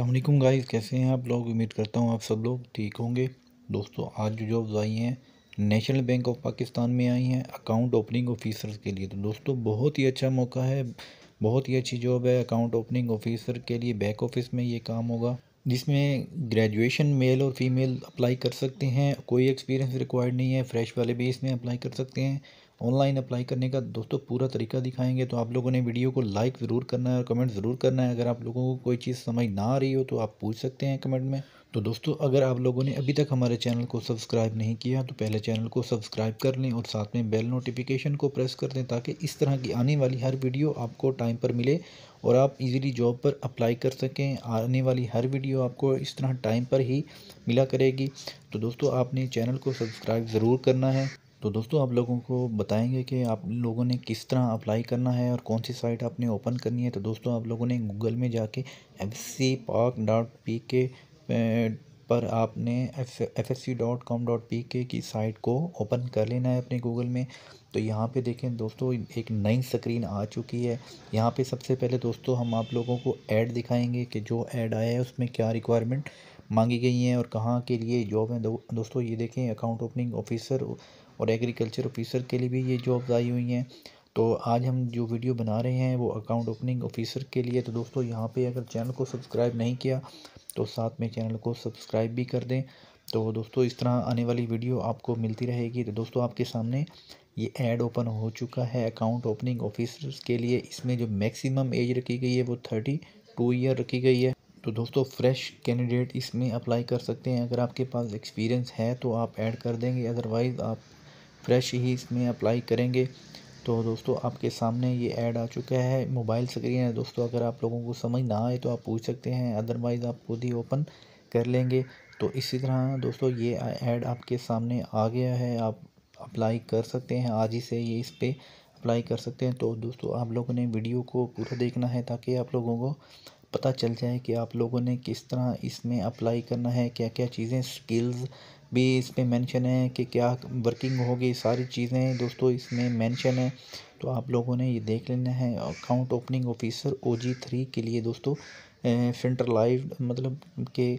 अल्लाम गाइस कैसे हैं आप लोग उम्मीद करता हूँ आप सब लोग ठीक होंगे दोस्तों आज जो जॉब्स आई हैं नेशनल बैंक ऑफ पाकिस्तान में आई हैं अकाउंट ओपनिंग ऑफिसर्स के लिए तो दोस्तों बहुत ही अच्छा मौका है बहुत ही अच्छी जॉब है अकाउंट ओपनिंग ऑफिसर के लिए बैक ऑफिस में ये काम होगा जिसमें ग्रेजुएशन मेल और फीमेल अप्लाई कर सकते हैं कोई एक्सपीरियंस रिक्वायर्ड नहीं है फ्रेश वाले भी इसमें अप्लाई कर सकते हैं ऑनलाइन अप्लाई करने का दोस्तों पूरा तरीका दिखाएंगे तो आप लोगों ने वीडियो को लाइक ज़रूर करना है और कमेंट ज़रूर करना है अगर आप लोगों को कोई चीज़ समझ ना आ रही हो तो आप पूछ सकते हैं कमेंट में तो दोस्तों अगर आप लोगों ने अभी तक हमारे चैनल को सब्सक्राइब नहीं किया तो पहले चैनल को सब्सक्राइब कर लें और साथ में बेल नोटिफिकेशन को प्रेस कर दें ताकि इस तरह की आने वाली हर वीडियो आपको टाइम पर मिले और आप इजीली जॉब पर अप्लाई कर सकें आने वाली हर वीडियो आपको इस तरह टाइम पर ही मिला करेगी तो दोस्तों आपने चैनल को सब्सक्राइब ज़रूर करना है तो दोस्तों आप लोगों को बताएंगे कि आप लोगों ने किस तरह अप्लाई करना है और कौन सी साइट आपने ओपन करनी है तो दोस्तों आप लोगों ने गूगल में जाके एफ सी पाक डॉट पी के पर आपने F S C dot com dot P K की साइट को ओपन कर लेना है अपने गूगल में तो यहाँ पे देखें दोस्तों एक नई स्क्रीन आ चुकी है यहाँ पे सबसे पहले दोस्तों हम आप लोगों को ऐड दिखाएंगे कि जो ऐड आया है उसमें क्या रिक्वायरमेंट मांगी गई हैं और कहाँ के लिए जॉब हैं दो, दोस्तों ये देखें अकाउंट ओपनिंग ऑफिसर और एग्रीकल्चर ऑफिसर के लिए भी ये जॉब्स आई हुई हैं तो आज हम जो वीडियो बना रहे हैं वो अकाउंट ओपनिंग ऑफिसर के लिए तो दोस्तों यहाँ पे अगर चैनल को सब्सक्राइब नहीं किया तो साथ में चैनल को सब्सक्राइब भी कर दें तो दोस्तों इस तरह आने वाली वीडियो आपको मिलती रहेगी तो दोस्तों आपके सामने ये ऐड ओपन हो चुका है अकाउंट ओपनिंग ऑफिसर्स के लिए इसमें जो मैक्सिमम एज रखी गई है वो थर्टी टू ईयर रखी गई है तो दोस्तों फ्रेश कैंडिडेट इसमें अप्लाई कर सकते हैं अगर आपके पास एक्सपीरियंस है तो आप ऐड कर देंगे अदरवाइज़ आप फ्रेश ही इसमें अप्लाई करेंगे तो दोस्तों आपके सामने ये ऐड आ चुका है मोबाइल स्क्रीन है दोस्तों अगर आप लोगों को समझ ना आए तो आप पूछ सकते हैं अदरवाइज़ आप खुद ही ओपन कर लेंगे तो इसी तरह दोस्तों ये ऐड आपके सामने आ गया है आप अप्लाई कर सकते हैं आज ही से ये इस पर अप्लाई कर सकते हैं तो दोस्तों आप लोगों ने वीडियो को पूरा देखना है ताकि आप लोगों को पता चल जाए कि आप लोगों ने किस तरह इसमें अप्लाई करना है क्या क्या चीज़ें स्किल्स भी इसमें मैंशन है कि क्या वर्किंग होगी सारी चीज़ें दोस्तों इसमें मैंशन है तो आप लोगों ने ये देख लेना है account opening officer O G three के लिए दोस्तों सेंटर लाइव मतलब के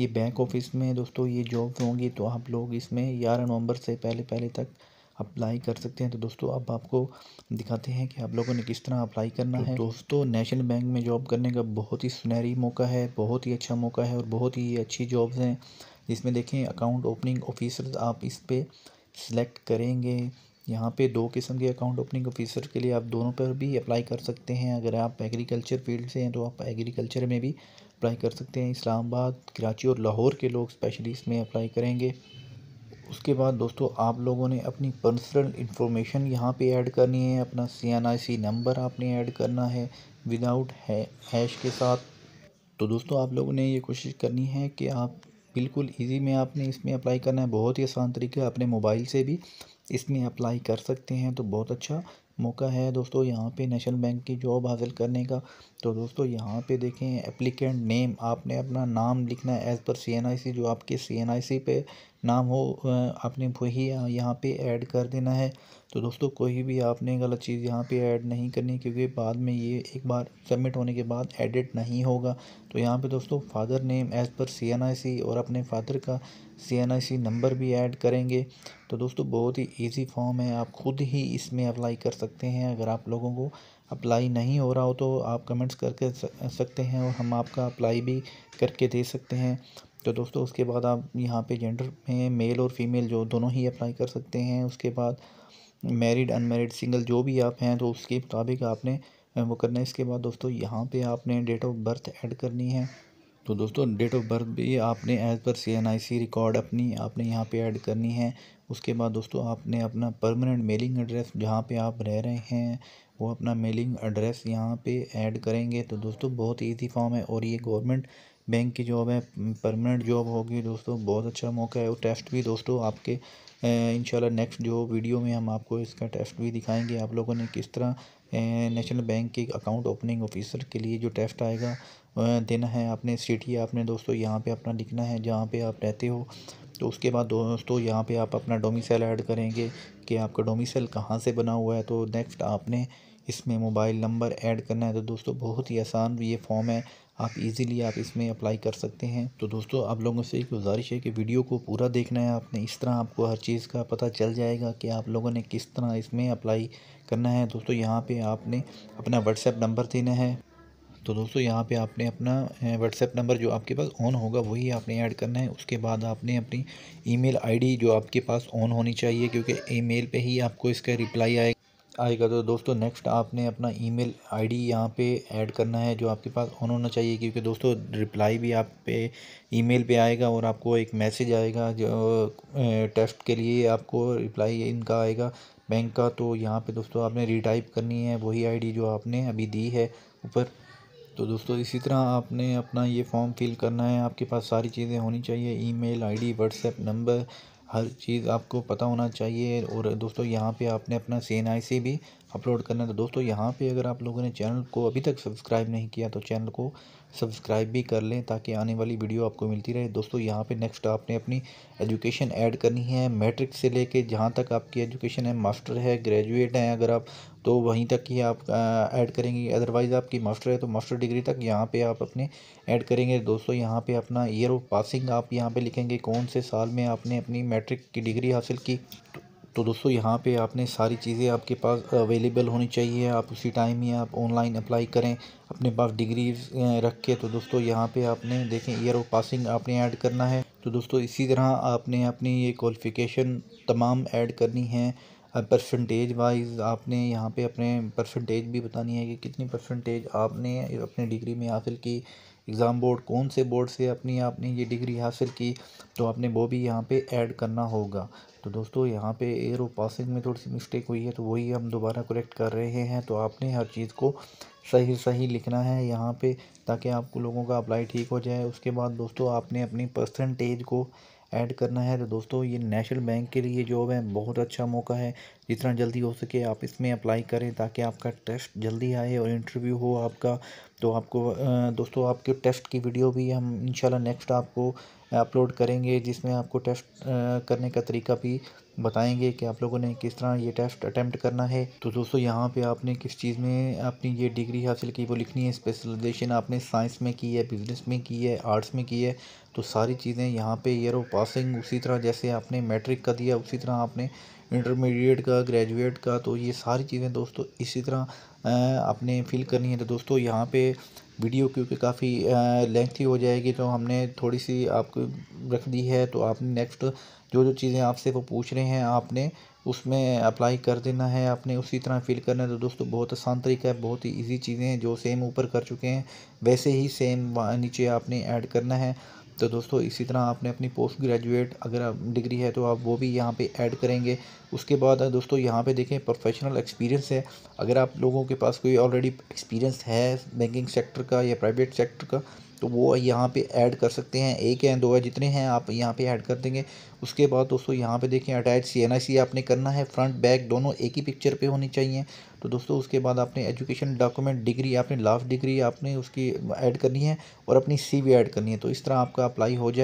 ये बैंक ऑफिस में दोस्तों ये जॉब होंगी तो आप लोग इसमें ग्यारह नवंबर से पहले पहले तक अप्लाई कर सकते हैं तो दोस्तों अब आपको दिखाते हैं कि आप लोगों ने किस तरह अप्लाई करना तो है दोस्तों नेशनल बैंक में जॉब करने का बहुत ही सुनहरी मौका है बहुत ही अच्छा मौका है और बहुत ही अच्छी जॉब्स हैं जिसमें देखें अकाउंट ओपनिंग ऑफिसर आप इस पर सिलेक्ट करेंगे यहाँ पे दो किस्म के अकाउंट ओपनिंग ऑफिसर के लिए आप दोनों पर भी अप्लाई कर सकते हैं अगर आप एग्रीकल्चर फील्ड से हैं तो आप एग्रीकल्चर में भी अप्लाई कर सकते हैं इस्लामाबाद कराची और लाहौर के लोग स्पेशली इसमें अप्लाई करेंगे उसके बाद दोस्तों आप लोगों ने अपनी पर्सनल इन्फॉर्मेशन यहाँ पे ऐड करनी है अपना C N I C number आपने ऐड करना है विदाउट है, हैश के साथ तो दोस्तों आप लोगों ने ये कोशिश करनी है कि आप बिल्कुल इजी में आपने इसमें अप्लाई करना है बहुत ही आसान तरीका अपने मोबाइल से भी इसमें अप्लाई कर सकते हैं तो बहुत अच्छा मौका है दोस्तों यहाँ पे नेशनल बैंक की जॉब हासिल करने का तो दोस्तों यहाँ पे देखें एप्लीकेंट नेम आपने अपना नाम लिखना है as per C N I सी जो आपके सी एन आई सी पे नाम हो आपने वही यहाँ पे ऐड कर देना है तो दोस्तों कोई भी आपने गलत चीज़ यहाँ पे ऐड नहीं करनी क्योंकि बाद में ये एक बार सबमिट होने के बाद एडिट नहीं होगा तो यहाँ पे दोस्तों father name as per C N I सी और अपने फादर का C N I C number भी ऐड करेंगे तो दोस्तों बहुत ही ईजी फॉर्म है आप खुद ही इसमें अप्लाई कर सकते हैं अगर आप लोगों को अप्लाई नहीं हो रहा हो तो आप कमेंट्स करके सकते हैं और हम आपका अप्लाई भी करके दे सकते हैं तो दोस्तों उसके बाद आप यहाँ पे जेंडर में मेल और फीमेल जो दोनों ही अप्लाई कर सकते हैं उसके बाद मैरिड अनमैरिड सिंगल जो भी आप हैं तो उसके मुताबिक आपने वो करना है इसके बाद दोस्तों यहाँ पे आपने डेट ऑफ बर्थ ऐड करनी है तो दोस्तों डेट ऑफ बर्थ भी आपने as per C N I C record अपनी आपने यहाँ पर ऐड करनी है उसके बाद दोस्तों आपने अपना परमानेंट मेलिंग एड्रेस जहाँ पर आप रह रहे हैं वो अपना मेलिंग एड्रेस यहाँ पर ऐड करेंगे तो दोस्तों बहुत ईजी फॉर्म है और ये गवर्नमेंट बैंक की जॉब है परमानेंट जॉब होगी दोस्तों बहुत अच्छा मौका है और टेस्ट भी दोस्तों आपके इंशाल्लाह नेक्स्ट जो वीडियो में हम आपको इसका टेस्ट भी दिखाएंगे आप लोगों ने किस तरह नेशनल बैंक के अकाउंट ओपनिंग ऑफिसर के लिए जो टेस्ट आएगा देना है आपने सिटी आपने दोस्तों यहाँ पे अपना लिखना है जहाँ पे आप रहते हो तो उसके बाद दोस्तों यहाँ पे आप अपना डोमिसल ऐड करेंगे कि आपका डोमिसल कहाँ से बना हुआ है तो नेक्स्ट आपने इसमें मोबाइल नंबर ऐड करना है तो दोस्तों बहुत ही आसान ये फॉर्म है आप इजीली आप इसमें अप्लाई कर सकते हैं तो दोस्तों आप लोगों से गुजारिश है कि वीडियो को पूरा देखना है आपने इस तरह आपको हर चीज़ का पता चल जाएगा कि आप लोगों ने किस तरह इसमें अप्लाई करना है दोस्तों यहाँ पर आपने अपना व्हाट्सएप नंबर देना है तो दोस्तों यहाँ पे आपने अपना व्हाट्सएप नंबर जो आपके पास ऑन होगा वही आपने ऐड करना है उसके बाद आपने अपनी ईमेल आईडी जो आपके पास ऑन होनी चाहिए क्योंकि ईमेल पे ही आपको इसका रिप्लाई आएगा आएगा तो दोस्तों नेक्स्ट आपने अपना ईमेल आईडी यहाँ पर ऐड करना है जो आपके पास ऑन होना चाहिए क्योंकि दोस्तों रिप्लाई भी आप पे ईमेल पे आएगा और आपको एक मैसेज आएगा जो टेस्ट के लिए आपको रिप्लाई इनका आएगा बैंक का तो यहाँ पे दोस्तों आपने रिटाइप करनी है वही आईडी जो आपने अभी दी है ऊपर तो दोस्तों इसी तरह आपने अपना ये फॉर्म फिल करना है आपके पास सारी चीज़ें होनी चाहिए ईमेल आईडी व्हाट्सएप नंबर हर चीज़ आपको पता होना चाहिए और दोस्तों यहाँ पे आपने अपना सी एन आई सी भी अपलोड करना है तो दोस्तों यहाँ पे अगर आप लोगों ने चैनल को अभी तक सब्सक्राइब नहीं किया तो चैनल को सब्सक्राइब भी कर लें ताकि आने वाली वीडियो आपको मिलती रहे दोस्तों यहाँ पे नेक्स्ट आपने अपनी एजुकेशन ऐड करनी है मैट्रिक से लेके जहाँ तक आपकी एजुकेशन है मास्टर है ग्रेजुएट हैं अगर आप तो वहीं तक ही आप ऐड करेंगे अदरवाइज़ आपकी मास्टर है तो मास्टर डिग्री तक यहाँ पे आप अपने ऐड करेंगे दोस्तों यहाँ पे अपना ईयर ऑफ पासिंग आप यहाँ पे लिखेंगे कौन से साल में आपने अपनी मैट्रिक की डिग्री हासिल की तो दोस्तों यहाँ पे आपने सारी चीज़ें आपके पास अवेलेबल होनी चाहिए आप उसी टाइम ही आप ऑनलाइन अप्लाई करें अपने पास डिग्री रख के तो दोस्तों यहाँ पे आपने देखें ईयर ऑफ पासिंग आपने ऐड करना है तो दोस्तों इसी तरह आपने अपनी ये क्वालिफ़िकेशन तमाम ऐड करनी है परसेंटेज वाइज आपने यहाँ पे अपने परसेंटेज भी बतानी है कि कितनी परसेंटेज आपने अपने डिग्री में हासिल की एग्ज़ाम बोर्ड कौन से बोर्ड से अपनी आपने ये डिग्री हासिल की तो आपने वो भी यहाँ पे ऐड करना होगा तो दोस्तों यहाँ पे एयर पासिंग में थोड़ी सी मिस्टेक हुई है तो वही हम दोबारा करेक्ट कर रहे हैं तो आपने हर चीज़ को सही सही लिखना है यहाँ पर ताकि आपको लोगों का अप्लाई ठीक हो जाए उसके बाद दोस्तों आपने अपनी परसेंटेज को ऐड करना है तो दोस्तों ये नेशनल बैंक के लिए जॉब है बहुत अच्छा मौका है जितना जल्दी हो सके आप इसमें अप्लाई करें ताकि आपका टेस्ट जल्दी आए और इंटरव्यू हो आपका तो आपको दोस्तों आपके टेस्ट की वीडियो भी हम इंशाल्लाह नेक्स्ट आपको अपलोड करेंगे जिसमें आपको टेस्ट करने का तरीका भी बताएंगे कि आप लोगों ने किस तरह ये टेस्ट अटैम्प्ट करना है तो दोस्तों यहाँ पे आपने किस चीज़ में अपनी ये डिग्री हासिल की वो लिखनी है स्पेशलाइजेशन आपने साइंस में की है बिजनेस में की है आर्ट्स में की है तो सारी चीज़ें यहाँ पे ईयर ऑफ पासिंग उसी तरह जैसे आपने मैट्रिक का दिया उसी तरह आपने इंटरमीडिएट का ग्रेजुएट का तो ये सारी चीज़ें दोस्तों इसी तरह आपने फिल करनी है तो दोस्तों यहाँ पे वीडियो क्योंकि काफ़ी लेंथी हो जाएगी तो हमने थोड़ी सी आपको रख दी है तो आपने नेक्स्ट जो जो चीज़ें आपसे वो पूछ रहे हैं आपने उसमें अप्लाई कर देना है आपने उसी तरह फिल करना है तो दोस्तों बहुत आसान तरीका है बहुत ही ईजी चीज़ें हैं जो सेम ऊपर कर चुके हैं वैसे ही सेम नीचे आपने ऐड करना है तो दोस्तों इसी तरह आपने अपनी पोस्ट ग्रेजुएट अगर डिग्री है तो आप वो भी यहाँ पे ऐड करेंगे उसके बाद दोस्तों यहाँ पे देखें प्रोफेशनल एक्सपीरियंस है अगर आप लोगों के पास कोई ऑलरेडी एक्सपीरियंस है बैंकिंग सेक्टर का या प्राइवेट सेक्टर का तो वो यहाँ पे ऐड कर सकते हैं एक हैं दो है जितने हैं आप यहाँ पे ऐड कर देंगे उसके बाद दोस्तों यहाँ पे देखें अटैच सी एन आई सी आपने करना है फ्रंट बैक दोनों एक ही पिक्चर पे होनी चाहिए तो दोस्तों उसके बाद आपने एजुकेशन डॉक्यूमेंट डिग्री आपने लास्ट डिग्री आपने उसकी ऐड करनी है और अपनी सी ऐड करनी है तो इस तरह आपका अप्लाई हो जाए